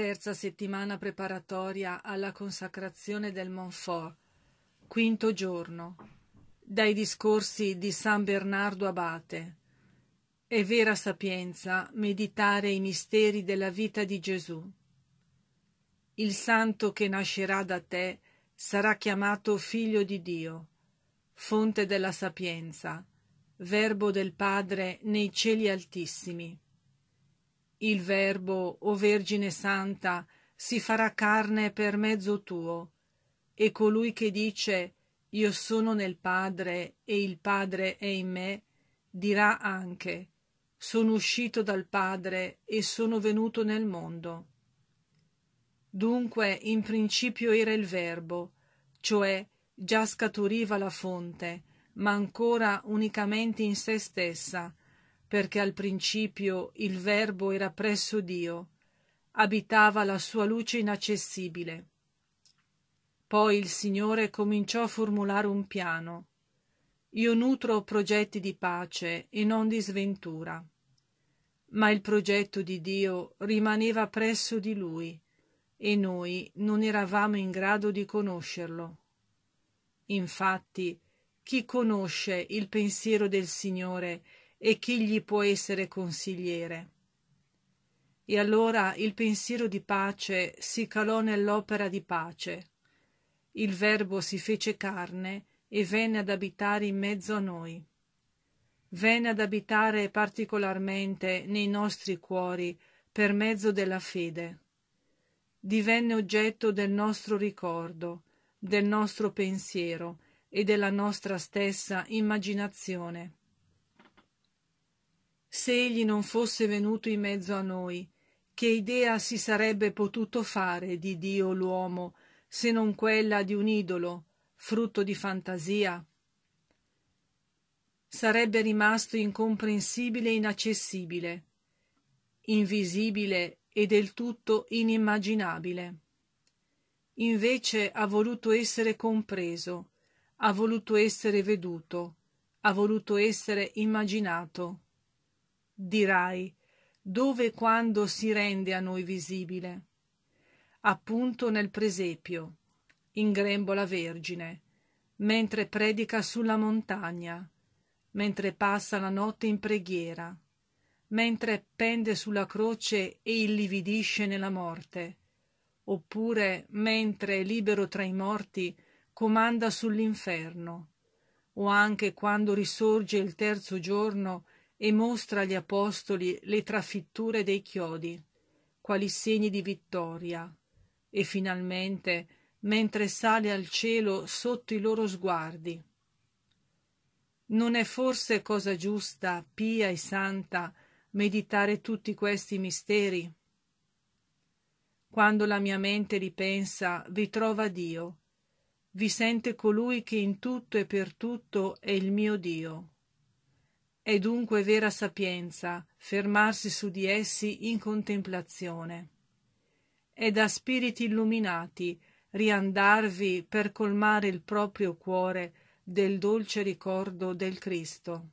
terza settimana preparatoria alla consacrazione del Montfort, quinto giorno, dai discorsi di San Bernardo Abate. È vera sapienza meditare i misteri della vita di Gesù. Il santo che nascerà da te sarà chiamato figlio di Dio, fonte della sapienza, verbo del Padre nei cieli altissimi. Il Verbo, o Vergine Santa, si farà carne per mezzo tuo, e colui che dice io sono nel Padre e il Padre è in me, dirà anche sono uscito dal Padre e sono venuto nel mondo. Dunque in principio era il Verbo, cioè già scaturiva la fonte, ma ancora unicamente in se stessa, perché al principio il Verbo era presso Dio, abitava la sua luce inaccessibile. Poi il Signore cominciò a formulare un piano. Io nutro progetti di pace e non di sventura. Ma il progetto di Dio rimaneva presso di Lui e noi non eravamo in grado di conoscerlo. Infatti, chi conosce il pensiero del Signore e chi gli può essere consigliere. E allora il pensiero di pace si calò nell'opera di pace. Il Verbo si fece carne e venne ad abitare in mezzo a noi. Venne ad abitare particolarmente nei nostri cuori per mezzo della fede. Divenne oggetto del nostro ricordo, del nostro pensiero e della nostra stessa immaginazione se egli non fosse venuto in mezzo a noi, che idea si sarebbe potuto fare di Dio l'uomo, se non quella di un idolo, frutto di fantasia? Sarebbe rimasto incomprensibile e inaccessibile, invisibile e del tutto inimmaginabile. Invece ha voluto essere compreso, ha voluto essere veduto, ha voluto essere immaginato dirai, dove e quando si rende a noi visibile? Appunto nel presepio, in grembo la Vergine, mentre predica sulla montagna, mentre passa la notte in preghiera, mentre pende sulla croce e illividisce nella morte, oppure mentre, libero tra i morti, comanda sull'inferno, o anche quando risorge il terzo giorno e mostra agli apostoli le trafitture dei chiodi, quali segni di vittoria. E finalmente, mentre sale al cielo sotto i loro sguardi. Non è forse cosa giusta, pia e santa, meditare tutti questi misteri? Quando la mia mente li pensa, vi trova Dio, vi sente colui che in tutto e per tutto è il mio Dio. È dunque vera sapienza fermarsi su di essi in contemplazione. È da spiriti illuminati riandarvi per colmare il proprio cuore del dolce ricordo del Cristo.